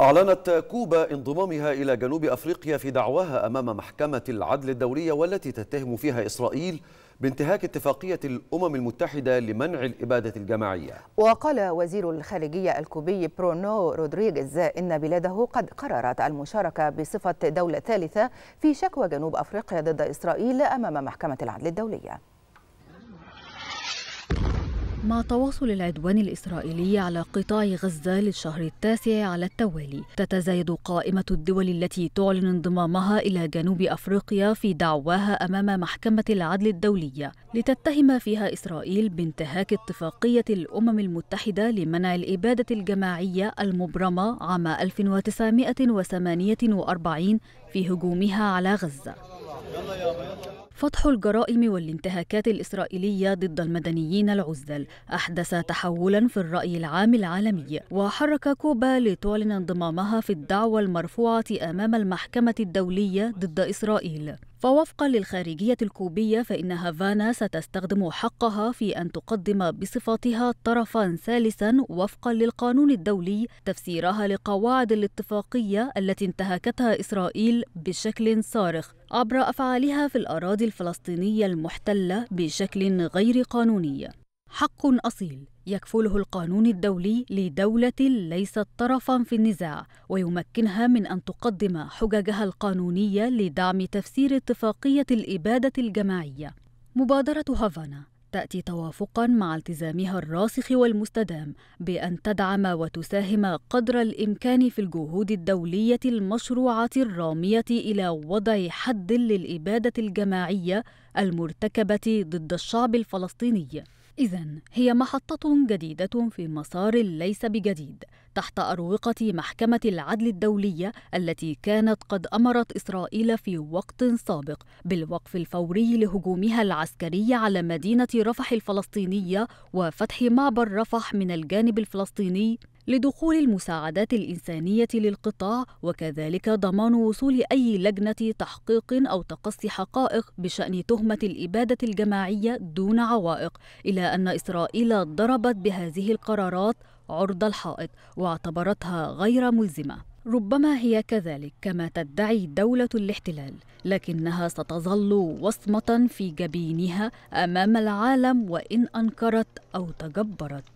أعلنت كوبا انضمامها إلى جنوب أفريقيا في دعواها أمام محكمة العدل الدولية والتي تتهم فيها إسرائيل بانتهاك اتفاقية الأمم المتحدة لمنع الإبادة الجماعية وقال وزير الخارجية الكوبي برونو رودريغيز إن بلاده قد قررت المشاركة بصفة دولة ثالثة في شكوى جنوب أفريقيا ضد إسرائيل أمام محكمة العدل الدولية مع تواصل العدوان الإسرائيلي على قطاع غزة للشهر التاسع على التوالي تتزايد قائمة الدول التي تعلن انضمامها إلى جنوب أفريقيا في دعواها أمام محكمة العدل الدولية لتتهم فيها إسرائيل بانتهاك اتفاقية الأمم المتحدة لمنع الإبادة الجماعية المبرمة عام 1948 في هجومها على غزة فتح الجرائم والانتهاكات الإسرائيلية ضد المدنيين العزل أحدث تحولا في الرأي العام العالمي وحرك كوبا لتعلن انضمامها في الدعوة المرفوعة أمام المحكمة الدولية ضد إسرائيل فوفقا للخارجية الكوبية فإن هافانا ستستخدم حقها في أن تقدم بصفتها طرفا ثالثا وفقا للقانون الدولي تفسيرها لقواعد الاتفاقية التي انتهكتها إسرائيل بشكل صارخ عبر أفعالها في الأراضي الفلسطينية المحتلة بشكل غير قانوني حق أصيل يكفله القانون الدولي لدولة ليست طرفا في النزاع ويمكنها من أن تقدم حججها القانونية لدعم تفسير اتفاقية الإبادة الجماعية. مبادرة هافانا تأتي توافقا مع التزامها الراسخ والمستدام بأن تدعم وتساهم قدر الإمكان في الجهود الدولية المشروعة الرامية إلى وضع حد للإبادة الجماعية المرتكبة ضد الشعب الفلسطيني. إذا هي محطة جديدة في مسار ليس بجديد تحت أروقة محكمة العدل الدولية التي كانت قد أمرت إسرائيل في وقت سابق بالوقف الفوري لهجومها العسكري على مدينة رفح الفلسطينية وفتح معبر رفح من الجانب الفلسطيني لدخول المساعدات الإنسانية للقطاع وكذلك ضمان وصول أي لجنة تحقيق أو تقصي حقائق بشأن تهمة الإبادة الجماعية دون عوائق إلى أن إسرائيل ضربت بهذه القرارات عرض الحائط واعتبرتها غير ملزمه ربما هي كذلك كما تدعي دوله الاحتلال لكنها ستظل وصمه في جبينها امام العالم وان انكرت او تجبرت